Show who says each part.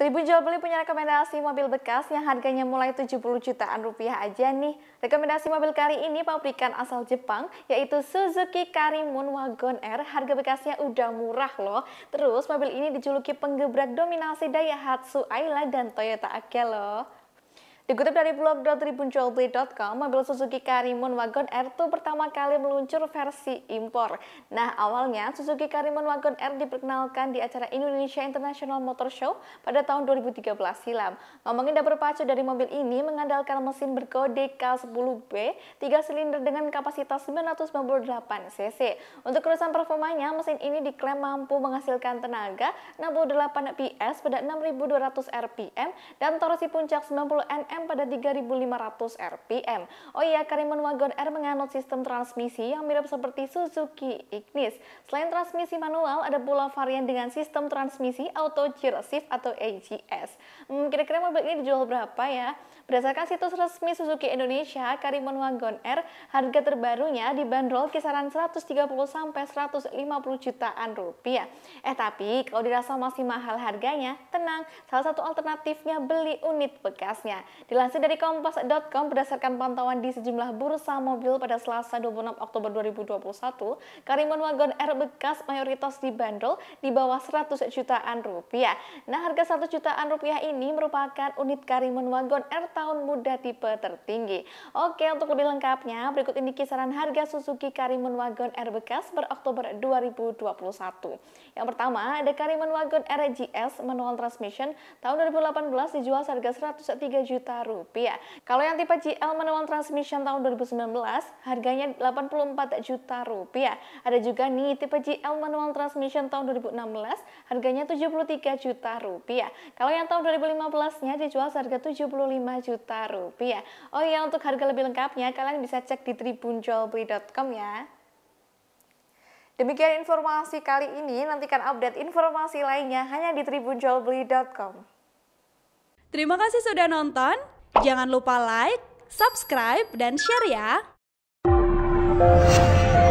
Speaker 1: Tribun Jual Beli punya rekomendasi mobil bekas yang harganya mulai 70 jutaan rupiah aja nih. Rekomendasi mobil kali ini pabrikan asal Jepang yaitu Suzuki Karimun Wagon R. Harga bekasnya udah murah loh. Terus mobil ini dijuluki penggebrak dominasi Daihatsu Ayla dan Toyota Agya loh. Dikutip dari blog mobil Suzuki Karimun Wagon R2 pertama kali meluncur versi impor. Nah, awalnya Suzuki Karimun Wagon R diperkenalkan di acara Indonesia International Motor Show pada tahun 2013 silam. Ngomongin dapur pacu dari mobil ini mengandalkan mesin berkode K10B, 3 silinder dengan kapasitas 998 cc. Untuk kerusan performanya, mesin ini diklaim mampu menghasilkan tenaga 68 PS pada 6200 RPM dan torsi puncak 90 Nm RPM pada 3500 RPM. Oh iya, Karimun Wagon R menganut sistem transmisi yang mirip seperti Suzuki Ignis. Selain transmisi manual, ada pula varian dengan sistem transmisi auto gear shift atau AGS. Hmm, kira-kira mobil ini dijual berapa ya? Berdasarkan situs resmi Suzuki Indonesia, Karimun Wagon R harga terbarunya dibanderol kisaran 130 sampai 150 jutaan rupiah. Eh tapi kalau dirasa masih mahal harganya, tenang, salah satu alternatifnya beli unit bekasnya. Dilansir dari kompas.com berdasarkan pantauan di sejumlah bursa mobil pada Selasa 26 Oktober 2021, Karimun Wagon R bekas mayoritas dibanderol di bawah 100 jutaan rupiah. Nah, harga 1 jutaan rupiah ini merupakan unit Karimun Wagon R tahun muda tipe tertinggi. Oke, untuk lebih lengkapnya, berikut ini kisaran harga Suzuki Karimun Wagon R bekas per Oktober 2021. Yang pertama, ada Karimun Wagon RGS manual transmission tahun 2018 dijual harga 103 juta rupiah. Kalau yang tipe GL manual transmission tahun 2019, harganya 84 juta rupiah. Ada juga nih tipe GL manual transmission tahun 2016, harganya 73 juta rupiah. Kalau yang tahun 2015-nya dijual harga 75 juta juta rupiah. Oh ya, untuk harga lebih lengkapnya kalian bisa cek di tribunjualbeli.com ya. Demikian informasi kali ini, nantikan update informasi lainnya hanya di tribunjualbeli.com. Terima kasih sudah nonton, jangan lupa like, subscribe, dan share ya!